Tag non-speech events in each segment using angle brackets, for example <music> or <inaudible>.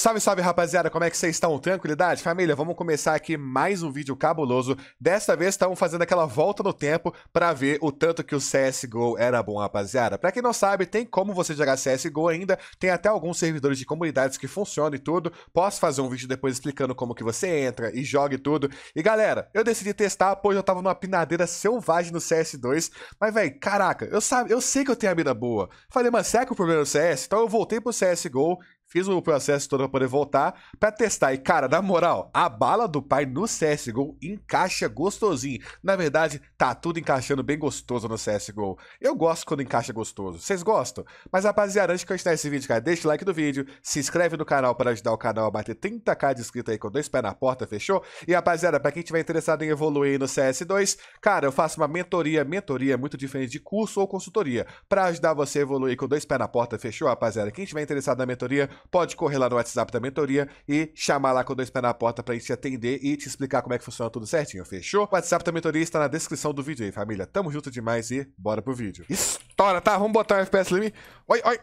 Salve, salve rapaziada, como é que vocês estão? Tranquilidade? Família, vamos começar aqui mais um vídeo cabuloso. Desta vez estamos fazendo aquela volta no tempo para ver o tanto que o CSGO era bom, rapaziada. Para quem não sabe, tem como você jogar CSGO ainda, tem até alguns servidores de comunidades que funcionam e tudo. Posso fazer um vídeo depois explicando como que você entra e joga e tudo. E galera, eu decidi testar, pois eu tava numa pinadeira selvagem no CS2, mas velho, caraca, eu, sabe, eu sei que eu tenho a mina boa. Falei, mas será que o problema é o CS? Então eu voltei pro CSGO Fiz o processo todo pra poder voltar pra testar. E, cara, na moral, a bala do pai no CSGO encaixa gostosinho. Na verdade, tá tudo encaixando bem gostoso no CSGO. Eu gosto quando encaixa gostoso. Vocês gostam? Mas, rapaziada, antes de continuar esse vídeo, cara, deixa o like do vídeo, se inscreve no canal para ajudar o canal a bater 30k de inscrito aí com dois pés na porta, fechou? E, rapaziada, pra quem tiver interessado em evoluir no CS2, cara, eu faço uma mentoria. Mentoria é muito diferente de curso ou consultoria. para ajudar você a evoluir com dois pés na porta, fechou, rapaziada? Quem tiver interessado na mentoria, pode correr lá no WhatsApp da mentoria e chamar lá com dois pés na porta pra gente te atender e te explicar como é que funciona tudo certinho, fechou? O WhatsApp da mentoria está na descrição do vídeo aí, família. Tamo junto demais e bora pro vídeo. Estoura, tá? Vamos botar um FPS ali. Oi, oi.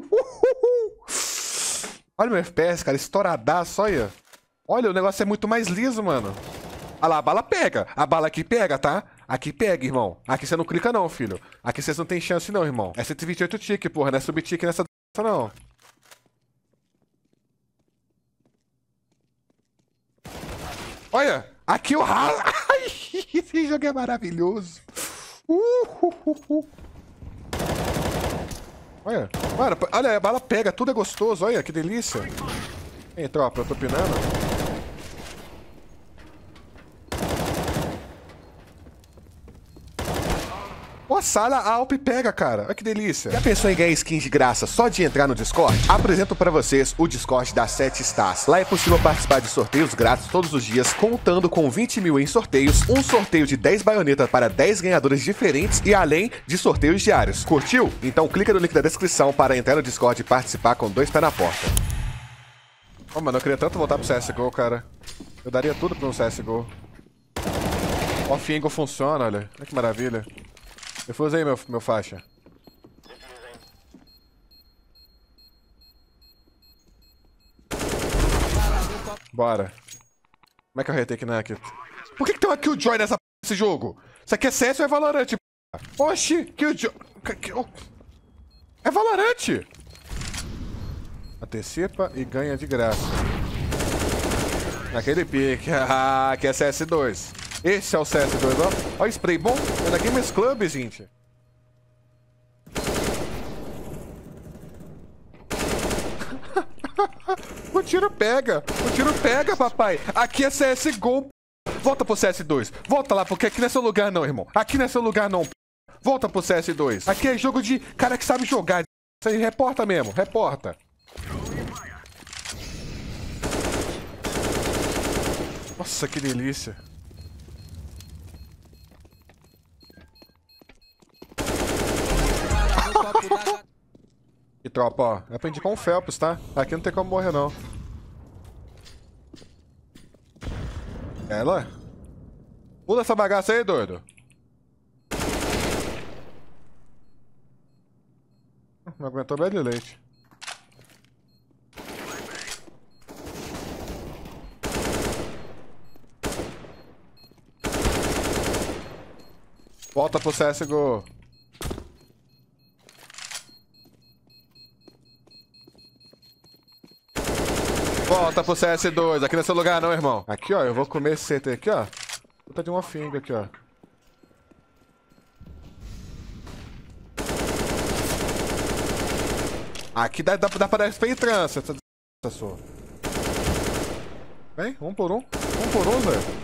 Uhuhu. Olha meu FPS, cara, estouradaço, olha. Olha, o negócio é muito mais liso, mano. Olha lá, a bala pega. A bala aqui pega, tá? Aqui pega, irmão. Aqui você não clica não, filho. Aqui vocês não tem chance não, irmão. É 128 tick, porra. Não é sub tick nessa não. Olha, aqui o ralo. <laughs> Esse jogo é maravilhoso. Uh, uh, uh, Olha, olha, olha, a bala pega, tudo é gostoso, olha que delícia. Ei, tropa, eu tô pinando. sala a Alp pega, cara. Olha que delícia. Já pensou em ganhar skins de graça só de entrar no Discord? Apresento para vocês o Discord da 7 Stars. Lá é possível participar de sorteios grátis todos os dias, contando com 20 mil em sorteios, um sorteio de 10 baionetas para 10 ganhadores diferentes e além de sorteios diários. Curtiu? Então clica no link da descrição para entrar no Discord e participar com dois pés na porta. Ô, oh, mano, eu queria tanto voltar pro CSGO, cara. Eu daria tudo pra um CSGO. Off-angle funciona, olha. Olha que maravilha. Defusa aí, meu, meu faixa. Bora. Como é que eu retei aqui na aqui? Por que, que tem uma Killjoy nessa p desse jogo? Isso aqui é CS ou é Valorant, p***? Oxi, Killjoy... É Valorant! Antecipa e ganha de graça. Naquele pique. <laughs> Ah, que é CS2. Esse é o CS2, ó. Ó, spray bom. É da Gamers Club, gente. <laughs> o tiro pega. O tiro pega, papai. Aqui é CSGO. Volta pro CS2. Volta lá, porque aqui não é seu lugar não, irmão. Aqui não é seu lugar não. Volta pro CS2. Aqui é jogo de cara que sabe jogar. Isso aí, reporta mesmo. Reporta. Nossa, que delícia. tropa, ó. É pra indicar um Felps, tá? Aqui não tem como morrer, não. Ela? Pula essa bagaça aí, doido. Não aguentou bem de leite. Volta pro CSGO. Volta pro CS2. Aqui não é seu lugar não, irmão. Aqui, ó. Eu vou comer esse CT aqui, ó. Puta de uma finga aqui, ó. Aqui dá, dá, dá pra dar respeitrança, essa sua. Vem, um por um. Um por um, velho.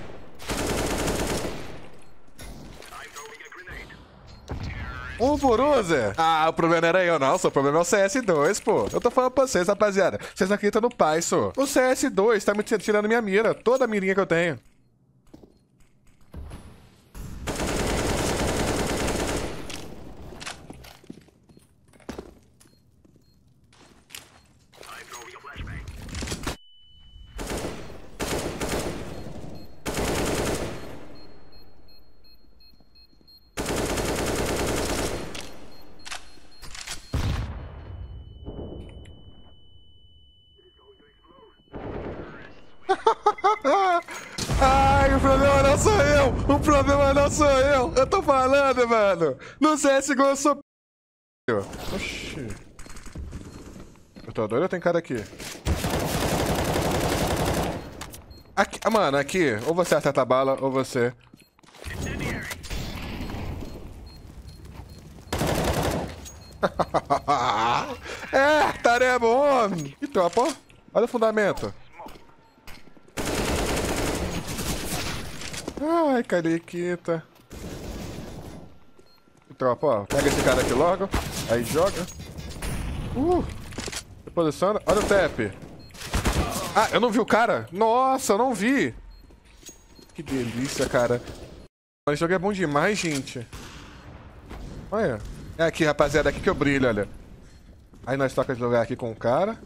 Um por Ah, o problema era eu, não. O problema é o CS2, pô. Eu tô falando pra vocês, rapaziada. Vocês acreditam no pai, O CS2 tá me tirando minha mira. Toda a mirinha que eu tenho. <laughs> Ai, o problema não sou eu! O problema não sou eu! Eu tô falando, mano! No CSGO eu sou p. Oxi. Eu tô doido ou tem cara aqui? Aqui, mano, aqui, ou você acerta a bala, ou você... <laughs> é, taremos homem. Que tropa, olha o fundamento. Ai, carequita. Tropa, ó. Pega esse cara aqui logo. Aí joga. Uh! Reposiciona. Olha o tap. Ah, eu não vi o cara. Nossa, eu não vi. Que delícia, cara. Esse jogo é bom demais, gente. Olha. É aqui, rapaziada. É aqui que eu brilho, olha. Aí nós toca de lugar aqui com o cara.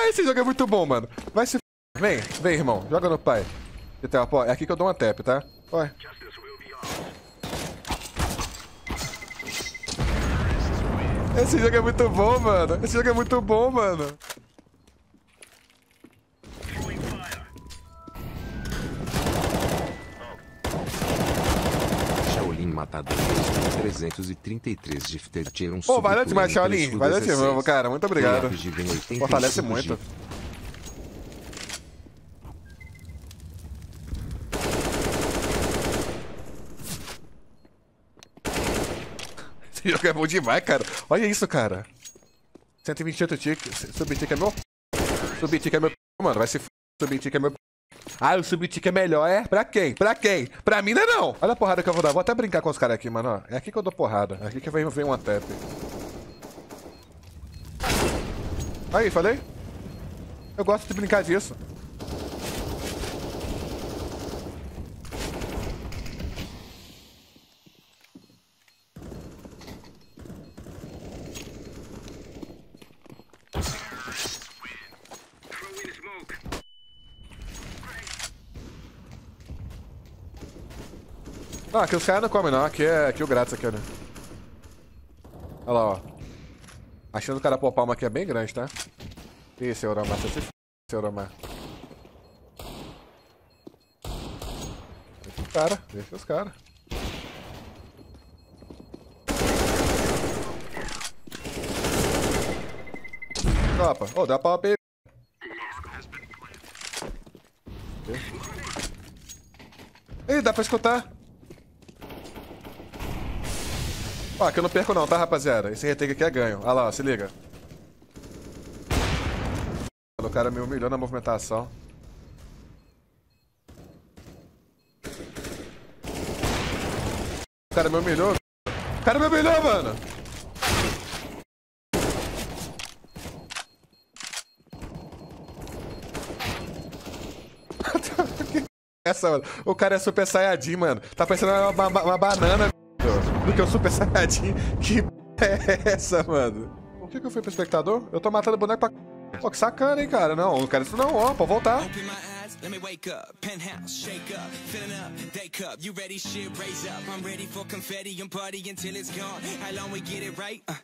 Ah, esse jogo é muito bom, mano. Vai se... Vem, vem, irmão. Joga no pai. é aqui que eu dou uma tap, tá? Vai. Esse jogo é muito bom, mano. Esse jogo é muito bom, mano. matado 333 gifters tiram Oh, valeu demais, Shaolin. Valeu demais, cara. Muito obrigado. Fortalece muito. Esse jogo é bom demais, cara. Olha isso, cara. 128 tick. Subtick é meu. Subtick é meu. Mano, vai se. Subtick é meu. Ah, o subtick é melhor, é? Pra quem? Pra quem? Pra mim não é não. Olha a porrada que eu vou dar. Vou até brincar com os caras aqui, mano. É aqui que eu dou porrada. É aqui que vem, vem uma tap. Aí, falei? Eu gosto de brincar disso. Ah, aqui os caras não comem não, aqui é aqui é o grátis aqui, né? Olha lá, ó. A chance do cara pôr palma aqui é bem grande, tá? Ih, seu Oromar, você se f***, seu Oromar. Deixa os caras, deixa os caras. Opa, Ô, oh, dá pra aí. Ih, dá pra escutar. Ó, que eu não perco não, tá, rapaziada? Esse retake aqui é ganho. Olha lá, ó, se liga. O cara me humilhou na movimentação. O cara me humilhou. O cara me humilhou, mano. <laughs> É essa, mano. O cara é super saiyajin, mano. Tá parecendo uma, uma, uma banana do que o Super Saiyajin. Que p... é essa, mano? Por que, que eu fui pro espectador? Eu tô matando boneco pra... Pô, que sacana, hein, cara? Não, não quero isso não, ó, pode voltar. Let me wake up, penthouse, shake up, filling up, day cup. You ready? Shit, raise up. I'm ready for confetti and party until it's gone. How long we get it right? Uh,